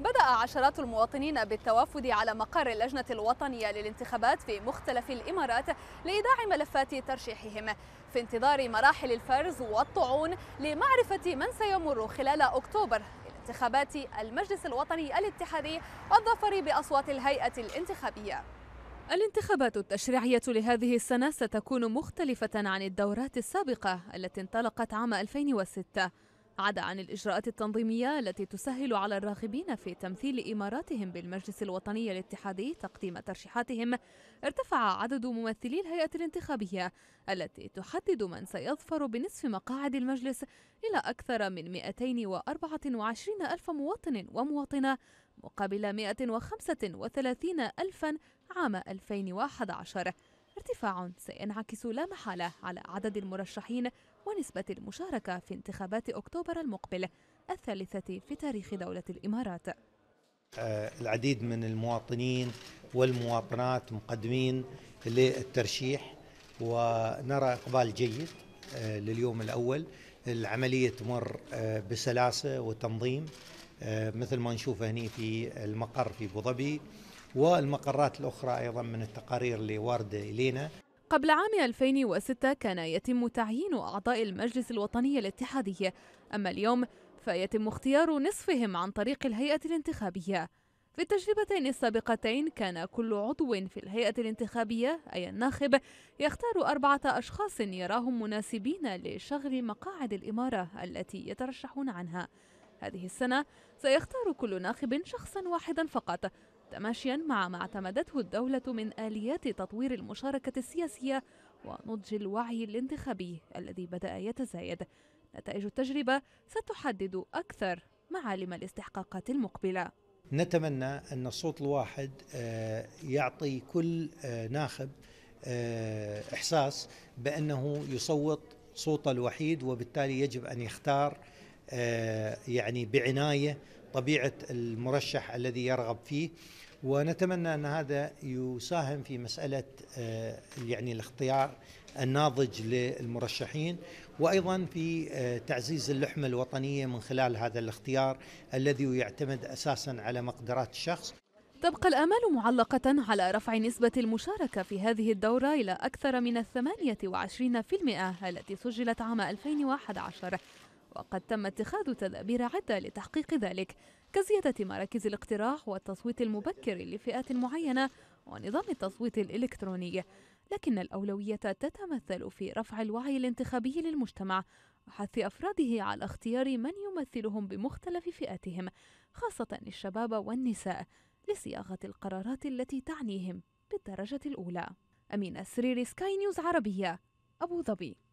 بدأ عشرات المواطنين بالتوافد على مقر اللجنة الوطنية للانتخابات في مختلف الإمارات لإيداع ملفات ترشيحهم في انتظار مراحل الفرز والطعون لمعرفة من سيمر خلال أكتوبر لانتخابات المجلس الوطني الاتحادي والظفر بأصوات الهيئة الانتخابية الانتخابات التشريعية لهذه السنة ستكون مختلفة عن الدورات السابقة التي انطلقت عام 2006 عدا عن الإجراءات التنظيمية التي تسهل على الراغبين في تمثيل إماراتهم بالمجلس الوطني الاتحادي تقديم ترشيحاتهم ارتفع عدد ممثلي الهيئة الانتخابية التي تحدد من سيظفر بنصف مقاعد المجلس إلى أكثر من 224 ألف مواطن ومواطنة مقابل 135 ألفا عام 2011 ارتفاع سينعكس لا محالة على عدد المرشحين ونسبة المشاركة في انتخابات أكتوبر المقبل الثالثة في تاريخ دولة الإمارات آه، العديد من المواطنين والمواطنات مقدمين للترشيح ونرى إقبال جيد آه، لليوم الأول العملية تمر آه، بسلاسة وتنظيم مثل ما نشوف هنا في المقر في أبو ظبي والمقرات الأخرى أيضا من التقارير اللي واردة إلينا قبل عام 2006 كان يتم تعيين أعضاء المجلس الوطني الاتحادي أما اليوم فيتم اختيار نصفهم عن طريق الهيئة الانتخابية في التجربتين السابقتين كان كل عضو في الهيئة الانتخابية أي الناخب يختار أربعة أشخاص يراهم مناسبين لشغل مقاعد الإمارة التي يترشحون عنها هذه السنة سيختار كل ناخب شخصا واحدا فقط تماشيا مع ما اعتمدته الدولة من آليات تطوير المشاركة السياسية ونضج الوعي الانتخابي الذي بدأ يتزايد نتائج التجربة ستحدد أكثر معالم الاستحقاقات المقبلة نتمنى أن الصوت الواحد آه، يعطي كل آه، ناخب آه، إحساس بأنه يصوت صوته الوحيد وبالتالي يجب أن يختار يعني بعناية طبيعه المرشح الذي يرغب فيه ونتمنى ان هذا يساهم في مساله آه، يعني الاختيار الناضج للمرشحين وايضا في آه، تعزيز اللحمه الوطنيه من خلال هذا الاختيار الذي يعتمد اساسا على مقدرات الشخص. تبقى الآمال معلقة على رفع نسبة المشاركة في هذه الدورة إلى أكثر من 28% التي سجلت عام 2011 وقد تم اتخاذ تدابير عدة لتحقيق ذلك كزيادة مراكز الاقتراع والتصويت المبكر لفئات معينة ونظام التصويت الإلكتروني لكن الأولوية تتمثل في رفع الوعي الانتخابي للمجتمع وحث أفراده على اختيار من يمثلهم بمختلف فئاتهم خاصة الشباب والنساء لصياغة القرارات التي تعنيهم بالدرجة الأولى أمين سريري سكاي نيوز عربية أبو ظبي